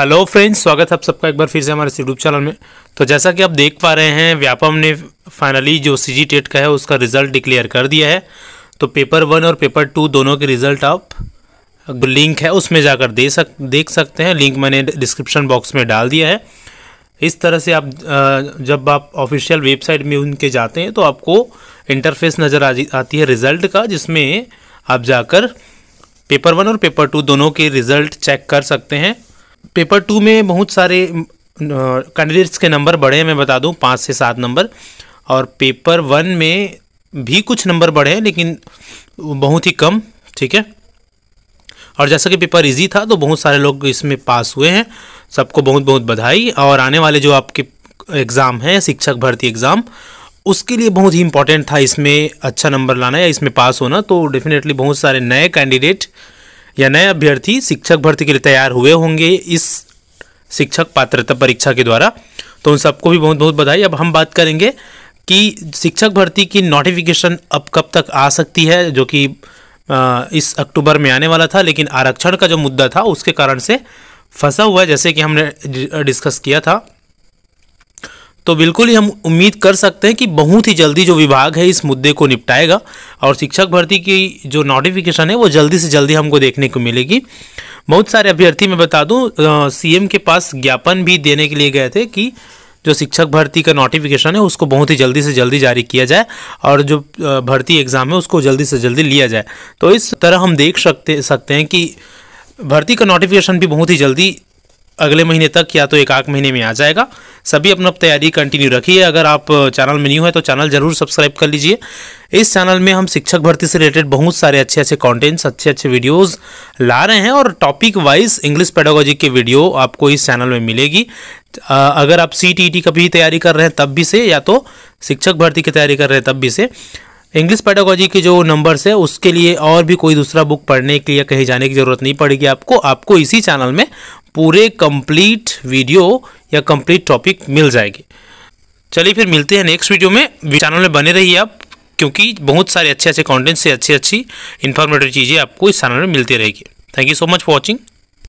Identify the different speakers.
Speaker 1: hello friends स्वागत है आप सबका एक बार फिर से हमारे यूट्यूब चैनल में तो जैसा कि आप देख पा रहे हैं व्यापम ने फाइनली जो सी जी टेट का है उसका रिजल्ट डिक्लेयर कर दिया है तो पेपर वन और पेपर टू दोनों के रिजल्ट आप लिंक है उसमें जाकर दे सक देख सकते हैं लिंक मैंने डिस्क्रिप्शन बॉक्स में डाल दिया है इस तरह से आप जब आप ऑफिशियल वेबसाइट में उनके जाते हैं तो आपको इंटरफेस नज़र आती है रिज़ल्ट का जिसमें आप जाकर पेपर वन और पेपर टू दोनों के रिज़ल्ट चेक कर सकते हैं पेपर टू में बहुत सारे कैंडिडेट्स के नंबर बढ़े हैं मैं बता दूं पाँच से सात नंबर और पेपर वन में भी कुछ नंबर बढ़े हैं लेकिन बहुत ही कम ठीक है और जैसा कि पेपर इजी था तो बहुत सारे लोग इसमें पास हुए हैं सबको बहुत बहुत बधाई और आने वाले जो आपके एग्ज़ाम हैं शिक्षक भर्ती एग्ज़ाम उसके लिए बहुत ही इंपॉर्टेंट था इसमें अच्छा नंबर लाना या इसमें पास होना तो डेफिनेटली बहुत सारे नए कैंडिडेट या नए अभ्यर्थी शिक्षक भर्ती के लिए तैयार हुए होंगे इस शिक्षक पात्रता परीक्षा के द्वारा तो उन सबको भी बहुत बहुत बधाई अब हम बात करेंगे कि शिक्षक भर्ती की नोटिफिकेशन अब कब तक आ सकती है जो कि इस अक्टूबर में आने वाला था लेकिन आरक्षण का जो मुद्दा था उसके कारण से फंसा हुआ है जैसे कि हमने डिस्कस किया था तो बिल्कुल ही हम उम्मीद कर सकते हैं कि बहुत ही जल्दी जो विभाग है इस मुद्दे को निपटाएगा और शिक्षक भर्ती की जो नोटिफिकेशन है वो जल्दी से जल्दी हमको देखने को मिलेगी बहुत सारे अभ्यर्थी मैं बता दूं सीएम के पास ज्ञापन भी देने के लिए गए थे कि जो शिक्षक भर्ती का नोटिफिकेशन है उसको बहुत ही जल्दी से जल्दी जारी किया जाए और जो भर्ती एग्ज़ाम है उसको जल्दी से जल्दी लिया जाए तो इस तरह हम देख सकते सकते हैं कि भर्ती का नोटिफिकेशन भी बहुत ही जल्दी अगले महीने तक या तो एक आख महीने में आ जाएगा सभी अपना तैयारी कंटिन्यू रखिए अगर आप चैनल में न्यू है तो चैनल जरूर सब्सक्राइब कर लीजिए इस चैनल में हम शिक्षक भर्ती से रिलेटेड बहुत सारे अच्छे अच्छे कंटेंट्स अच्छे अच्छे वीडियोस ला रहे हैं और टॉपिक वाइज इंग्लिश पेडोगोजी के वीडियो आपको इस चैनल में मिलेगी अगर आप सी टी e का भी तैयारी कर रहे हैं तब भी से या तो शिक्षक भर्ती की तैयारी कर रहे हैं तब भी से इंग्लिश पैडागोजी के जो नंबर्स है उसके लिए और भी कोई दूसरा बुक पढ़ने के लिए कहीं जाने की ज़रूरत नहीं पड़ेगी आपको आपको इसी चैनल में पूरे कंप्लीट वीडियो या कंप्लीट टॉपिक मिल जाएगी चलिए फिर मिलते हैं नेक्स्ट वीडियो में चैनल में बने रहिए आप क्योंकि बहुत सारे अच्छे अच्छे कॉन्टेंट से अच्छी अच्छी इन्फॉर्मेटिव चीज़ें आपको इस चैनल में मिलती रहेगी thank you so much for watching